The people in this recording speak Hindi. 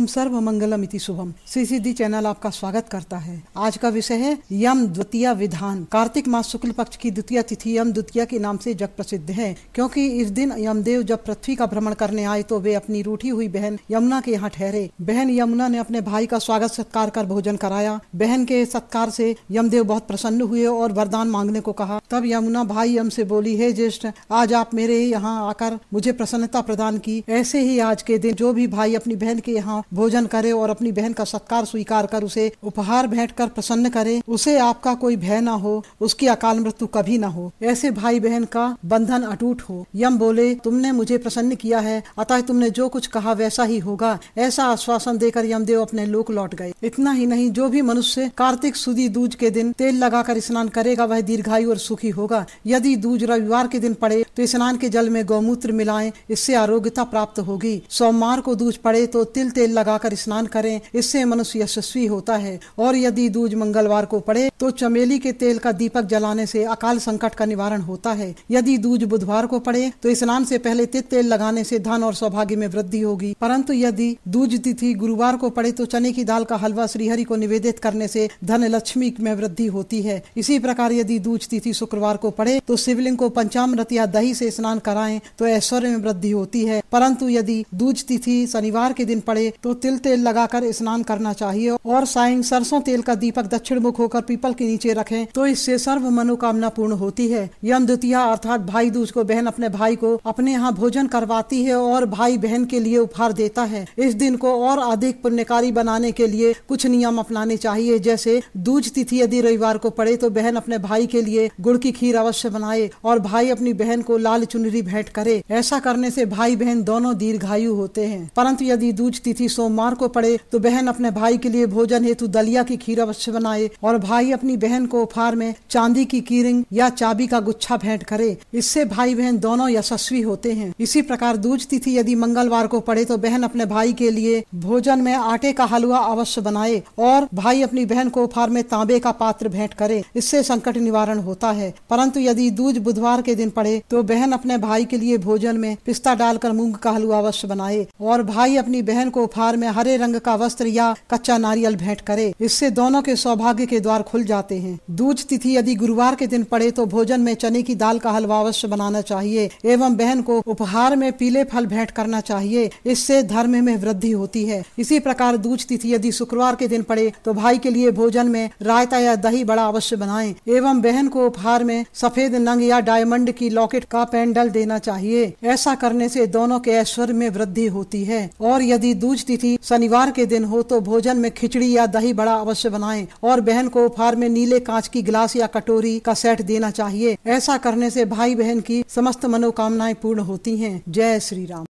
ओम सर्व मंगलम इति शुभम श्री सिद्धि चैनल आपका स्वागत करता है आज का विषय है यम द्वितीय विधान कार्तिक मास शुक्ल पक्ष की द्वितीय तिथि यम द्वितीय के नाम से जग प्रसिद्ध है क्योंकि इस दिन यमदेव जब पृथ्वी का भ्रमण करने आए तो वे अपनी रूठी हुई बहन यमुना के यहाँ ठहरे बहन यमुना ने अपने भाई का स्वागत सत्कार कर भोजन कराया बहन के सत्कार से यमदेव बहुत प्रसन्न हुए और वरदान मांगने को कहा तब यमुना भाई यम से बोली हे ज्येष्ठ आज आप मेरे यहाँ आकर मुझे प्रसन्नता प्रदान की ऐसे ही आज के दिन जो भी भाई अपनी बहन के यहाँ भोजन करे और अपनी बहन का सत्कार स्वीकार कर उसे उपहार भेंट कर प्रसन्न करे उसे आपका कोई भय ना हो उसकी अकाल मृत्यु कभी ना हो ऐसे भाई बहन का बंधन अटूट हो यम बोले तुमने मुझे प्रसन्न किया है अतः तुमने जो कुछ कहा वैसा ही होगा ऐसा आश्वासन देकर यमदेव अपने लोक लौट गए इतना ही नहीं जो भी मनुष्य कार्तिक सुदी दूज के दिन तेल लगाकर स्नान करेगा वह दीर्घायु और सुखी होगा यदि दूज रविवार के दिन पड़े तो स्नान के जल में गौमूत्र मिलाएं इससे आरोग्यता प्राप्त होगी सोमवार को दूज पड़े तो तिल तेल लगाकर स्नान करें इससे मनुष्य यशस्वी होता है और यदि दूज मंगलवार को पड़े तो चमेली के तेल का दीपक जलाने से अकाल संकट का निवारण होता है यदि दूज बुधवार को पड़े तो स्नान से पहले तित तेल लगाने से धन और सौभाग्य में वृद्धि होगी परंतु यदि दूज तिथि गुरुवार को पड़े तो चने की दाल का हलवा श्रीहरि को निवेदित करने से धन लक्ष्मी में वृद्धि होती है इसी प्रकार यदि दूज तिथि शुक्रवार को पड़े तो शिवलिंग को पंचामृत या दही से स्नान कराएं तो ऐश्वर्य में वृद्धि होती है परंतु यदि दूज तिथि शनिवार के दिन पड़े तो तो तिल तेल लगाकर स्नान करना चाहिए और साय सरसों तेल का दीपक दक्षिण मुख होकर पीपल के नीचे रखें तो इससे सर्व मनोकामना पूर्ण होती है यम द्वितीय अर्थात भाई दूज को बहन अपने भाई को अपने यहाँ भोजन करवाती है और भाई बहन के लिए उपहार देता है इस दिन को और अधिक पुण्यकारी बनाने के लिए कुछ नियम अपनाने चाहिए जैसे दूज तिथि यदि रविवार को पड़े तो बहन अपने भाई के लिए गुड़ की खीर अवश्य बनाए और भाई अपनी बहन को लाल चुनरी भेंट करे ऐसा करने से भाई बहन दोनों दीर्घायु होते हैं परंतु यदि दूज तिथि सोमवार को पड़े तो बहन अपने भाई के लिए भोजन हेतु दलिया की खीर अवश्य बनाए और भाई अपनी बहन को उपहार में चांदी की कीरिंग या चाबी का गुच्छा भेंट करे इससे भाई बहन दोनों यशस्वी होते हैं इसी प्रकार दूज तिथि यदि मंगलवार को पड़े तो बहन अपने भाई के लिए भोजन में आटे का हलवा अवश्य बनाए और भाई अपनी बहन को उपहार में तांबे का पात्र भेंट करे इससे संकट निवारण होता है परंतु यदि दूज बुधवार के दिन पड़े तो बहन अपने भाई के लिए भोजन में पिस्ता डालकर मूंग का हलवा अवश्य बनाए और भाई अपनी बहन को उपहार त्योहार में हरे रंग का वस्त्र या कच्चा नारियल भेंट करे इससे दोनों के सौभाग्य के द्वार खुल जाते हैं दूज तिथि यदि गुरुवार के दिन पड़े तो भोजन में चने की दाल का हलवा अवश्य बनाना चाहिए एवं बहन को उपहार में पीले फल भेंट करना चाहिए इससे धर्म में वृद्धि होती है इसी प्रकार दूज तिथि यदि शुक्रवार के दिन पड़े तो भाई के लिए भोजन में रायता या दही बड़ा अवश्य बनाए एवं बहन को उपहार में सफेद नंग या डायमंड की लॉकेट का पेंडल देना चाहिए ऐसा करने से दोनों के ऐश्वर्य में वृद्धि होती है और यदि दूज तिथि थी शनिवार के दिन हो तो भोजन में खिचड़ी या दही बड़ा अवश्य बनाएं और बहन को उपहार में नीले कांच की गिलास या कटोरी का सेट देना चाहिए ऐसा करने से भाई बहन की समस्त मनोकामनाएं पूर्ण होती हैं जय श्री राम